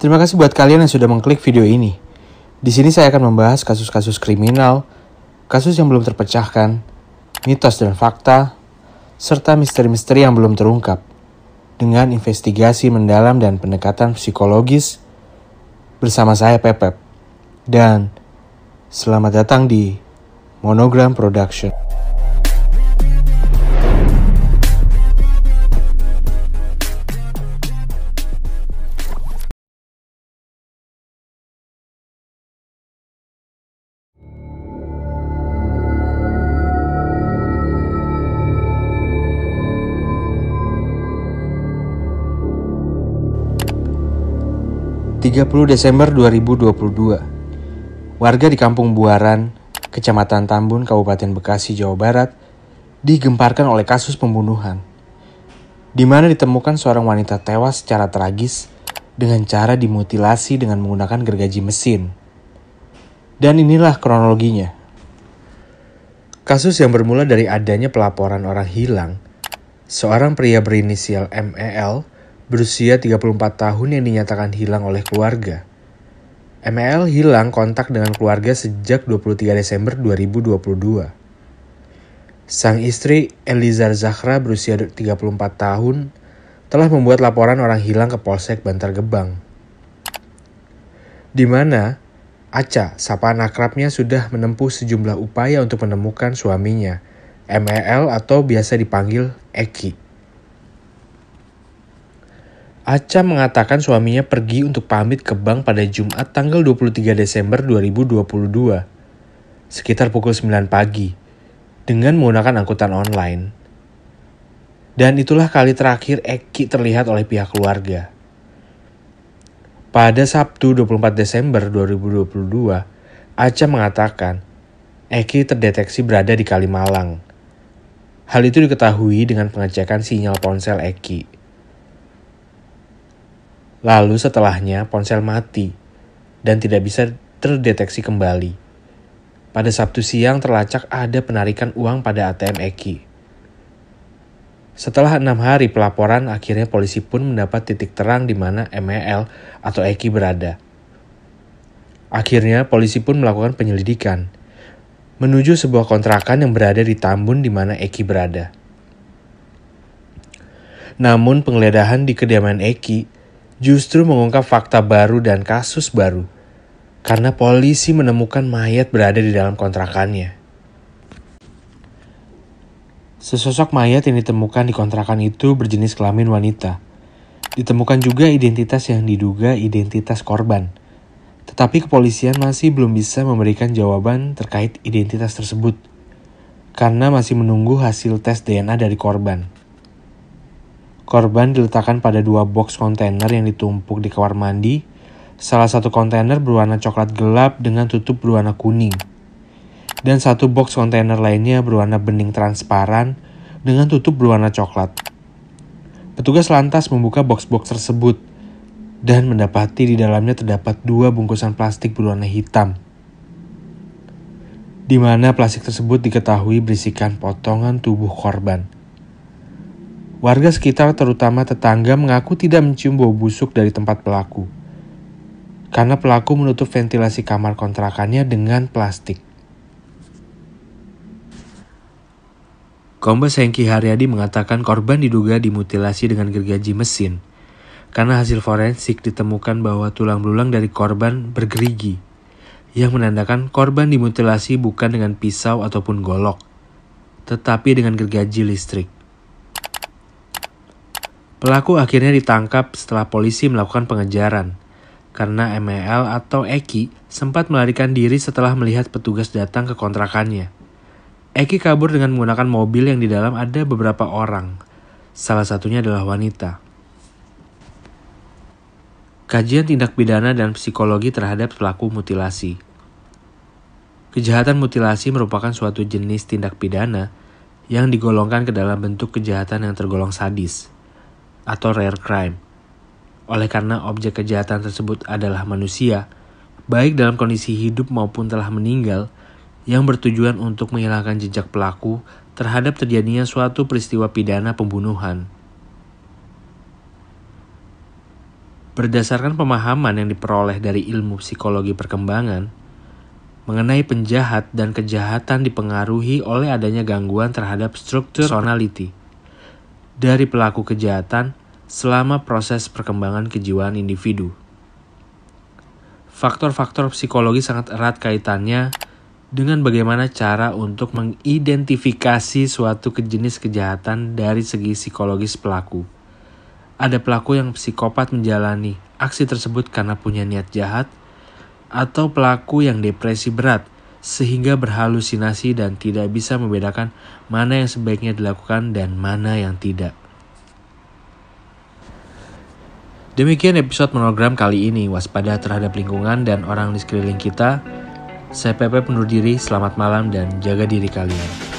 Terima kasih buat kalian yang sudah mengklik video ini. Di sini saya akan membahas kasus-kasus kriminal, kasus yang belum terpecahkan, mitos dan fakta, serta misteri-misteri yang belum terungkap. Dengan investigasi mendalam dan pendekatan psikologis bersama saya Pepep. Dan selamat datang di Monogram Production. 30 Desember 2022, warga di Kampung Buaran, Kecamatan Tambun, Kabupaten Bekasi, Jawa Barat, digemparkan oleh kasus pembunuhan, di mana ditemukan seorang wanita tewas secara tragis dengan cara dimutilasi dengan menggunakan gergaji mesin. Dan inilah kronologinya. Kasus yang bermula dari adanya pelaporan orang hilang, seorang pria berinisial MEL berusia 34 tahun yang dinyatakan hilang oleh keluarga. ML hilang kontak dengan keluarga sejak 23 Desember 2022. Sang istri Elizar Zahra berusia 34 tahun telah membuat laporan orang hilang ke Polsek Bantar Gebang. Di mana Aca, sapaan akrabnya sudah menempuh sejumlah upaya untuk menemukan suaminya, MEL atau biasa dipanggil Eki. Aca mengatakan suaminya pergi untuk pamit ke bank pada Jumat tanggal 23 Desember 2022 sekitar pukul 9 pagi dengan menggunakan angkutan online. Dan itulah kali terakhir Eki terlihat oleh pihak keluarga. Pada Sabtu 24 Desember 2022, Aca mengatakan Eki terdeteksi berada di Kalimalang. Hal itu diketahui dengan pengecekan sinyal ponsel Eki. Lalu setelahnya ponsel mati dan tidak bisa terdeteksi kembali. Pada Sabtu siang terlacak ada penarikan uang pada ATM Eki. Setelah enam hari pelaporan, akhirnya polisi pun mendapat titik terang di mana MEL atau Eki berada. Akhirnya polisi pun melakukan penyelidikan menuju sebuah kontrakan yang berada di Tambun di mana Eki berada. Namun penggeledahan di kediaman Eki justru mengungkap fakta baru dan kasus baru karena polisi menemukan mayat berada di dalam kontrakannya. Sesosok mayat yang ditemukan di kontrakan itu berjenis kelamin wanita. Ditemukan juga identitas yang diduga identitas korban. Tetapi kepolisian masih belum bisa memberikan jawaban terkait identitas tersebut karena masih menunggu hasil tes DNA dari korban. Korban diletakkan pada dua box kontainer yang ditumpuk di kamar mandi. Salah satu kontainer berwarna coklat gelap dengan tutup berwarna kuning. Dan satu box kontainer lainnya berwarna bening transparan dengan tutup berwarna coklat. Petugas lantas membuka box-box tersebut dan mendapati di dalamnya terdapat dua bungkusan plastik berwarna hitam. Di mana plastik tersebut diketahui berisikan potongan tubuh korban. Warga sekitar terutama tetangga mengaku tidak mencium bau busuk dari tempat pelaku. Karena pelaku menutup ventilasi kamar kontrakannya dengan plastik. Kombes Hengki Haryadi mengatakan korban diduga dimutilasi dengan gergaji mesin. Karena hasil forensik ditemukan bahwa tulang belulang dari korban bergerigi. Yang menandakan korban dimutilasi bukan dengan pisau ataupun golok. Tetapi dengan gergaji listrik. Pelaku akhirnya ditangkap setelah polisi melakukan pengejaran. Karena MEL atau Eki sempat melarikan diri setelah melihat petugas datang ke kontrakannya. Eki kabur dengan menggunakan mobil yang di dalam ada beberapa orang. Salah satunya adalah wanita. Kajian tindak pidana dan psikologi terhadap pelaku mutilasi. Kejahatan mutilasi merupakan suatu jenis tindak pidana yang digolongkan ke dalam bentuk kejahatan yang tergolong sadis atau rare crime. Oleh karena objek kejahatan tersebut adalah manusia, baik dalam kondisi hidup maupun telah meninggal, yang bertujuan untuk menghilangkan jejak pelaku terhadap terjadinya suatu peristiwa pidana pembunuhan. Berdasarkan pemahaman yang diperoleh dari ilmu psikologi perkembangan, mengenai penjahat dan kejahatan dipengaruhi oleh adanya gangguan terhadap struktur personality dari pelaku kejahatan selama proses perkembangan kejiwaan individu. Faktor-faktor psikologi sangat erat kaitannya dengan bagaimana cara untuk mengidentifikasi suatu jenis kejahatan dari segi psikologis pelaku. Ada pelaku yang psikopat menjalani aksi tersebut karena punya niat jahat, atau pelaku yang depresi berat sehingga berhalusinasi dan tidak bisa membedakan mana yang sebaiknya dilakukan dan mana yang tidak. Demikian episode monogram kali ini. Waspada terhadap lingkungan dan orang di sekeliling kita. Saya Pepe penuh diri, selamat malam dan jaga diri kalian.